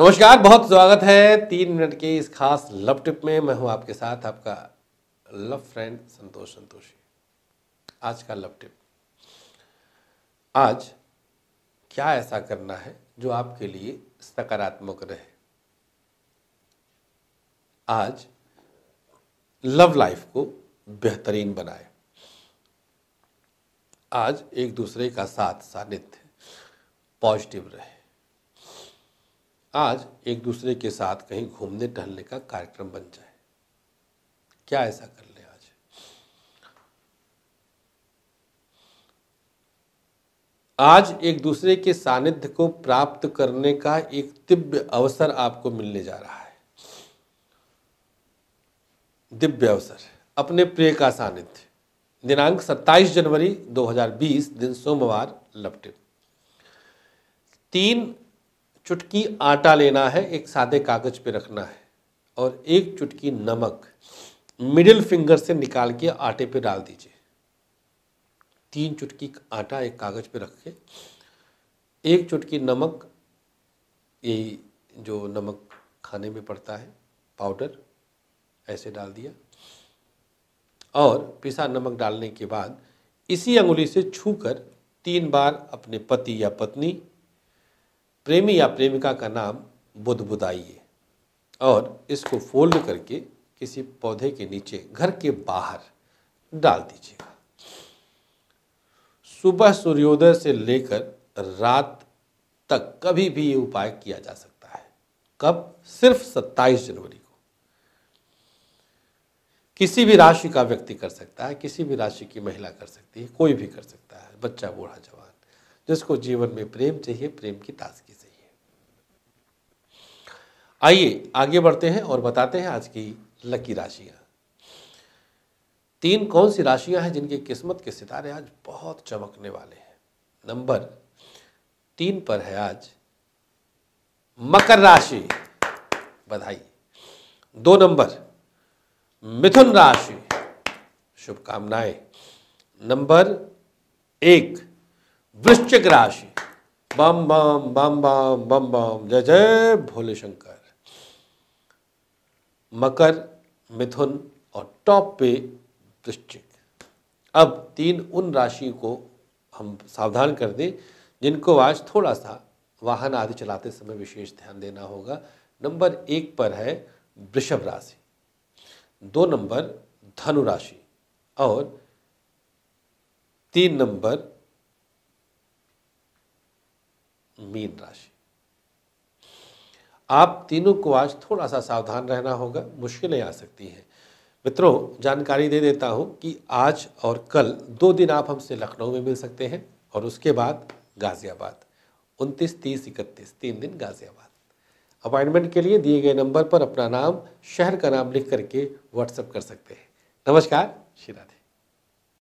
नमस्कार बहुत स्वागत है तीन मिनट के इस खास लव टिप में मैं हूं आपके साथ आपका लव फ्रेंड संतोष संतोषी आज का लव टिप आज क्या ऐसा करना है जो आपके लिए सकारात्मक रहे आज लव लाइफ को बेहतरीन बनाए आज एक दूसरे का साथ सानिध्य पॉजिटिव रहे आज एक दूसरे के साथ कहीं घूमने टहलने का कार्यक्रम बन जाए क्या ऐसा कर ले आज आज एक दूसरे के सानिध्य को प्राप्त करने का एक दिव्य अवसर आपको मिलने जा रहा है दिव्य अवसर अपने प्रिय का सानिध्य दिनांक 27 जनवरी 2020 दिन सोमवार लपटे तीन चुटकी आटा लेना है एक सादे कागज पे रखना है और एक चुटकी नमक मिडिल फिंगर से निकाल के आटे पे डाल दीजिए तीन चुटकी आटा एक कागज पे रख के एक चुटकी नमक यही जो नमक खाने में पड़ता है पाउडर ऐसे डाल दिया और पिसा नमक डालने के बाद इसी अंगुली से छूकर तीन बार अपने पति या पत्नी प्रेमी या प्रेमिका का नाम बुधाइए और इसको फोल्ड करके किसी पौधे के नीचे घर के बाहर डाल दीजिएगा सुबह सूर्योदय से लेकर रात तक कभी भी ये उपाय किया जा सकता है कब सिर्फ 27 जनवरी को किसी भी राशि का व्यक्ति कर सकता है किसी भी राशि की महिला कर सकती है कोई भी कर सकता है बच्चा बूढ़ा जवान जिसको जीवन में प्रेम चाहिए प्रेम की ताजगी चाहिए आइए आगे बढ़ते हैं और बताते हैं आज की लकी राशियां तीन कौन सी राशियां हैं जिनकी किस्मत के सितारे आज बहुत चमकने वाले हैं नंबर तीन पर है आज मकर राशि बधाई दो नंबर मिथुन राशि शुभकामनाएं नंबर एक वृश्चिक राशि बम बम बम बम बम बम जय जय भोले शंकर मकर मिथुन और टॉप पे वृश्चिक अब तीन उन राशि को हम सावधान कर दें जिनको आज थोड़ा सा वाहन आदि चलाते समय विशेष ध्यान देना होगा नंबर एक पर है वृषभ राशि दो नंबर धनु राशि और तीन नंबर मीन राशि आप तीनों को आज थोड़ा सा सावधान रहना होगा मुश्किलें आ सकती हैं मित्रों जानकारी दे देता हूं कि आज और कल दो दिन आप हमसे लखनऊ में मिल सकते हैं और उसके बाद गाज़ियाबाद उनतीस तीस इकतीस तीन दिन गाज़ियाबाद अपॉइंटमेंट के लिए दिए गए नंबर पर अपना नाम शहर का नाम लिख करके व्हाट्सएप कर सकते हैं नमस्कार श्री